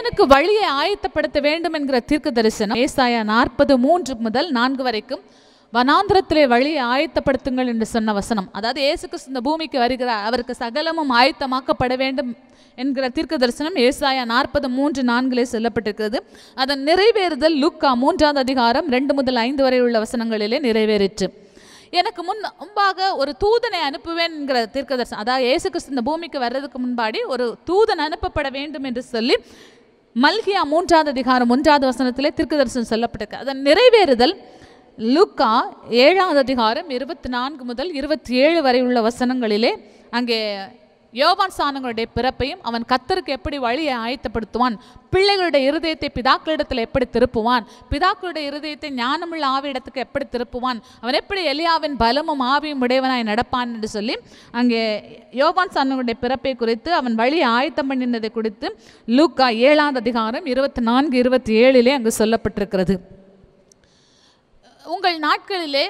தேவனுக்கு வழியை ஆயத்தப்படுத்த வேண்டும் என்கிற தீர்க்க தரிசனம் ஏசாயா நாற்பது மூன்று முதல் நான்கு வரைக்கும் வனாந்திரத்திலே வழியை ஆயத்தப்படுத்துங்கள் என்று சொன்ன வசனம் அதாவது ஏசு கிருஷ்ண இந்த பூமிக்கு வருகிறார் அவருக்கு சகலமும் ஆயத்தமாக்கப்பட வேண்டும் என்கிற தீர்க்க தரிசனம் ஏசாயா நாற்பது மூன்று நான்கிலே சொல்லப்பட்டிருக்கிறது அதன் நிறைவேறுதல் லுக்கா மூன்றாவது அதிகாரம் ரெண்டு முதல் ஐந்து வரை உள்ள வசனங்களிலே நிறைவேறிற்று எனக்கு முன் முன்பாக ஒரு தூதனை அனுப்புவேன் என்கிற தீர்க்க தரிசனம் அதாவது ஏசு கிறிஸ்து இந்த பூமிக்கு வர்றதுக்கு முன்பாடி ஒரு தூதன் அனுப்பப்பட வேண்டும் என்று சொல்லி மல்கியா மூன்றாவது அதிகாரம் ஒன்றாவது வசனத்திலே திருக்கு தரிசனம் சொல்லப்பட்டிருக்கு அதன் நிறைவேறுதல் லுக்கா ஏழாவது அதிகாரம் இருபத்தி நான்கு முதல் இருபத்தி ஏழு வரை உள்ள வசனங்களிலே அங்கே யோவான் சானங்களுடைய பிறப்பையும் அவன் கத்தருக்கு எப்படி வழியை ஆயத்தப்படுத்துவான் பிள்ளைகளுடைய இருதயத்தை பிதாக்களிடத்தில் எப்படி திருப்புவான் பிதாக்களுடைய இருதயத்தை ஞானமுள்ள ஆவி இடத்துக்கு எப்படி திருப்புவான் அவன் எப்படி எலியாவின் பலமும் ஆவியும் உடையவனாய் நடப்பான் என்று சொல்லி அங்கே யோவான் சாணங்களுடைய பிறப்பை குறித்து அவன் வழியை ஆயத்தம் பண்ணினதை குறித்து லூக்கா ஏழாவது அதிகாரம் இருபத்தி நான்கு இருபத்தி ஏழிலே அங்கு சொல்லப்பட்டிருக்கிறது உங்கள் நாட்களிலே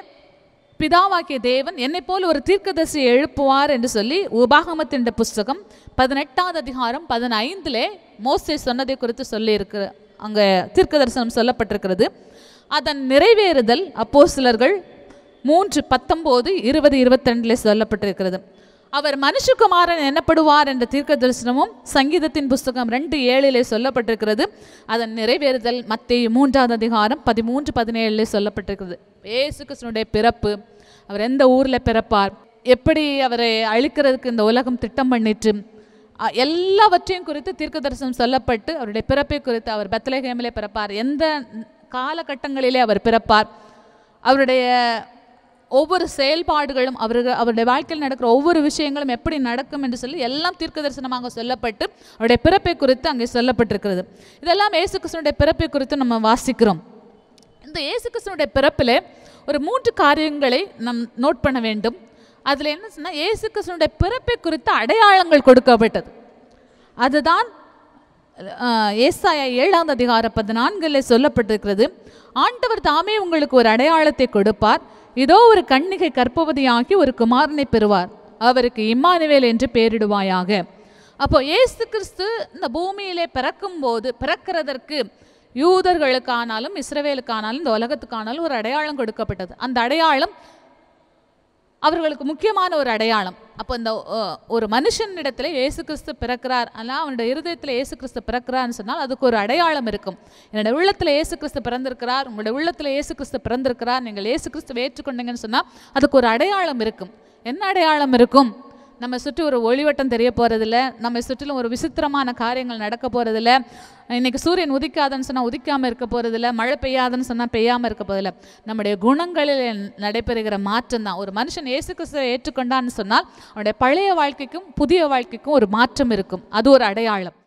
பிதாவாக்கிய தேவன் என்னை போல் ஒரு தீர்க்கதரிசியை எழுப்புவார் என்று சொல்லி உபாகமத்தின் புஸ்தகம் பதினெட்டாவது அதிகாரம் பதினைந்திலே மோசை சொன்னதை குறித்து சொல்லியிருக்கிற அங்கே தீர்க்க தரிசனம் சொல்லப்பட்டிருக்கிறது அதன் நிறைவேறுதல் அப்போ சிலர்கள் மூன்று பத்தொம்போது இருபது ரெண்டுல சொல்லப்பட்டிருக்கிறது அவர் மனுஷகுமாரன் எனப்படுவார் என்ற தீர்க்க தரிசனமும் சங்கீதத்தின் புஸ்தகம் ரெண்டு ஏழிலே சொல்லப்பட்டிருக்கிறது அதன் நிறைவேறுதல் மத்திய மூன்றாவது அதிகாரம் பதிமூன்று பதினேழுலே சொல்லப்பட்டிருக்கிறது ஏசு கிருஷ்ணனுடைய பிறப்பு அவர் எந்த ஊரில் பிறப்பார் எப்படி அவரை அழிக்கிறதுக்கு இந்த உலகம் திட்டம் பண்ணிட்டு எல்லாவற்றையும் குறித்து தீர்க்க தரிசனம் சொல்லப்பட்டு அவருடைய பிறப்பை குறித்து அவர் பெத்தலகேமிலே பிறப்பார் எந்த காலகட்டங்களிலே அவர் பிறப்பார் அவருடைய ஒவ்வொரு செயல்பாடுகளும் அவருக்கு அவருடைய வாழ்க்கையில் நடக்கிற ஒவ்வொரு விஷயங்களும் எப்படி நடக்கும் என்று சொல்லி எல்லாம் தீர்க்க தரிசனமாக சொல்லப்பட்டு அவருடைய பிறப்பை குறித்து அங்கே சொல்லப்பட்டிருக்கிறது இதெல்லாம் ஏசு கிருஷ்ணனுடைய பிறப்பை குறித்து நம்ம வாசிக்கிறோம் இந்த இயேசு கிருஷ்ணனுடைய பிறப்பில் ஒரு மூன்று காரியங்களை நம் நோட் பண்ண வேண்டும் அதில் என்ன சொன்னால் ஏசு கிருஷ்ணனுடைய பிறப்பை குறித்து அடையாளங்கள் கொடுக்கப்பட்டது அதுதான் ஏசாய ஏழாம் அதிகார பதினான்கில் சொல்லப்பட்டிருக்கிறது ஆண்டவர் தாமே உங்களுக்கு ஒரு அடையாளத்தை கொடுப்பார் இதோ ஒரு கண்ணிகை கற்பவதியாகி ஒரு குமாரனை பெறுவார் அவருக்கு இம்மானுவேல் என்று பெயரிடுவாயாக அப்போ ஏசு கிறிஸ்து இந்த பூமியிலே பிறக்கும்போது பிறக்கிறதற்கு யூதர்களுக்கானாலும் இஸ்ரவேலுக்கானாலும் இந்த உலகத்துக்கானாலும் ஒரு அடையாளம் கொடுக்கப்பட்டது அந்த அடையாளம் அவர்களுக்கு முக்கியமான ஒரு அடையாளம் அப்போ இந்த ஒரு மனுஷனிடத்தில் ஏசு கிறிஸ்து பிறக்கிறார் ஆனால் அவனுடைய இருதயத்தில் ஏசு கிறிஸ்து பிறக்கிறான்னு சொன்னால் அதுக்கு ஒரு அடையாளம் இருக்கும் என்னோடய உள்ளத்தில் ஏசு கிறிஸ்து பிறந்திருக்கிறார் உங்களுடைய உள்ளத்தில் ஏசு கிறிஸ்து பிறந்திருக்கிறார் நீங்கள் ஏசு கிறிஸ்து ஏற்றுக்கொண்டீங்கன்னு சொன்னால் அதுக்கு ஒரு அடையாளம் இருக்கும் என்ன அடையாளம் இருக்கும் நம்ம சுற்றி ஒரு ஒளிவட்டம் தெரிய போகிறதில்ல நம்ம சுற்றிலும் ஒரு விசித்திரமான காரியங்கள் நடக்க போகிறதில்ல இன்றைக்கி சூரியன் உதிக்காதன்னு சொன்னால் உதிக்காமல் இருக்க போகிறதில்ல மழை பெய்யாதுன்னு சொன்னால் பெய்யாமல் இருக்க இல்லை நம்முடைய குணங்களில் நடைபெறுகிற மாற்றம் தான் ஒரு மனுஷன் இயேசு ஏற்றுக்கொண்டான்னு சொன்னால் அவனுடைய பழைய வாழ்க்கைக்கும் புதிய வாழ்க்கைக்கும் ஒரு மாற்றம் இருக்கும் அது ஒரு அடையாளம்